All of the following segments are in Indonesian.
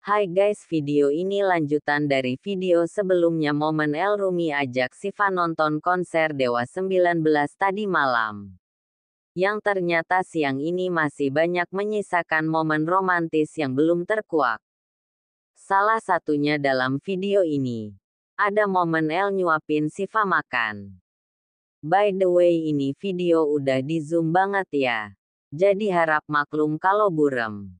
Hai guys video ini lanjutan dari video sebelumnya momen El Rumi ajak Siva nonton konser Dewa 19 tadi malam. Yang ternyata siang ini masih banyak menyisakan momen romantis yang belum terkuak. Salah satunya dalam video ini. Ada momen El nyuapin Siva makan. By the way ini video udah di zoom banget ya. Jadi harap maklum kalau burem.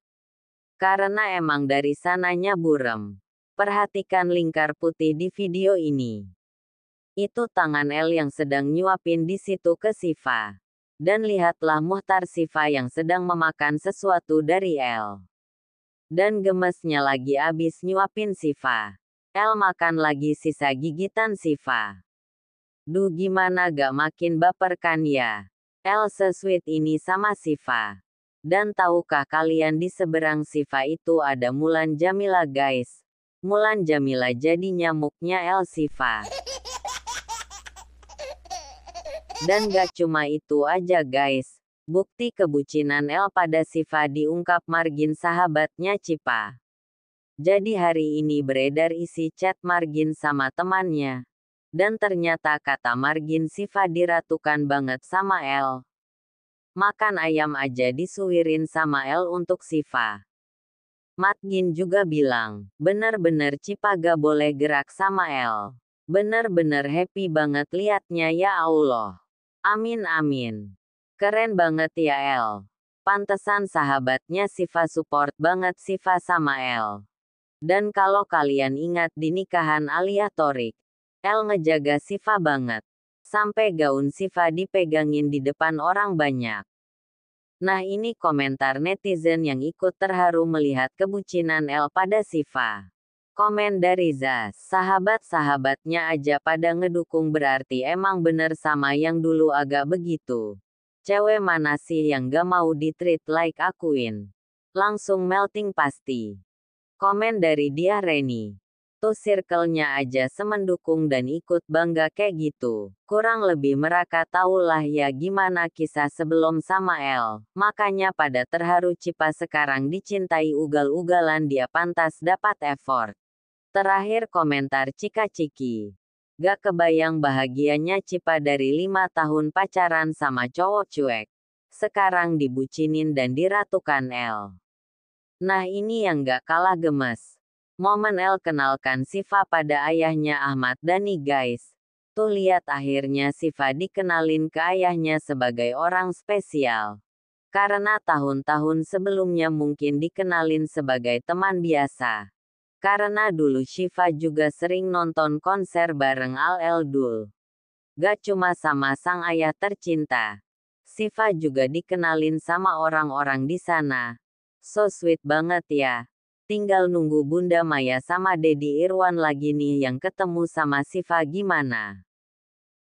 Karena emang dari sananya burem. Perhatikan lingkar putih di video ini. Itu tangan L yang sedang nyuapin di situ ke Siva. Dan lihatlah Muhtar Siva yang sedang memakan sesuatu dari L. Dan gemesnya lagi abis nyuapin Siva. L makan lagi sisa gigitan Siva. Duh gimana gak makin baperkan ya. L sesweet ini sama Siva. Dan tahukah kalian di seberang Siva itu ada Mulan Jamila guys. Mulan Jamila jadi nyamuknya El Siva. Dan gak cuma itu aja guys. Bukti kebucinan El pada Siva diungkap margin sahabatnya Cipa. Jadi hari ini beredar isi chat Margin sama temannya. Dan ternyata kata Margin Siva diratukan banget sama El. Makan ayam aja disuwirin sama El untuk Siva. Matgin juga bilang, bener-bener Cipaga boleh gerak sama El. Bener-bener happy banget liatnya ya Allah. Amin amin. Keren banget ya El. Pantesan sahabatnya Siva support banget Siva sama El. Dan kalau kalian ingat di nikahan Alia Torik, El ngejaga Siva banget. Sampai gaun Siva dipegangin di depan orang banyak. Nah ini komentar netizen yang ikut terharu melihat kebucinan El pada Siva. Komen dari Zaz, sahabat-sahabatnya aja pada ngedukung berarti emang bener sama yang dulu agak begitu. Cewek mana sih yang gak mau ditreat like akuin? Langsung melting pasti. Komen dari dia Reni satu circle-nya aja semendukung dan ikut bangga kayak gitu. Kurang lebih mereka tahulah ya gimana kisah sebelum sama El. Makanya pada terharu Cipa sekarang dicintai ugal-ugalan dia pantas dapat effort. Terakhir komentar Cika Ciki. Gak kebayang bahagianya Cipa dari lima tahun pacaran sama cowok cuek. Sekarang dibucinin dan diratukan El. Nah ini yang gak kalah gemes. Momen El kenalkan Siva pada ayahnya Ahmad Dani guys. Tuh lihat akhirnya Siva dikenalin ke ayahnya sebagai orang spesial. Karena tahun-tahun sebelumnya mungkin dikenalin sebagai teman biasa. Karena dulu Siva juga sering nonton konser bareng Al Eldul. Gak cuma sama sang ayah tercinta. Siva juga dikenalin sama orang-orang di sana. So sweet banget ya. Tinggal nunggu Bunda Maya sama Dedi Irwan lagi nih yang ketemu sama Siva gimana.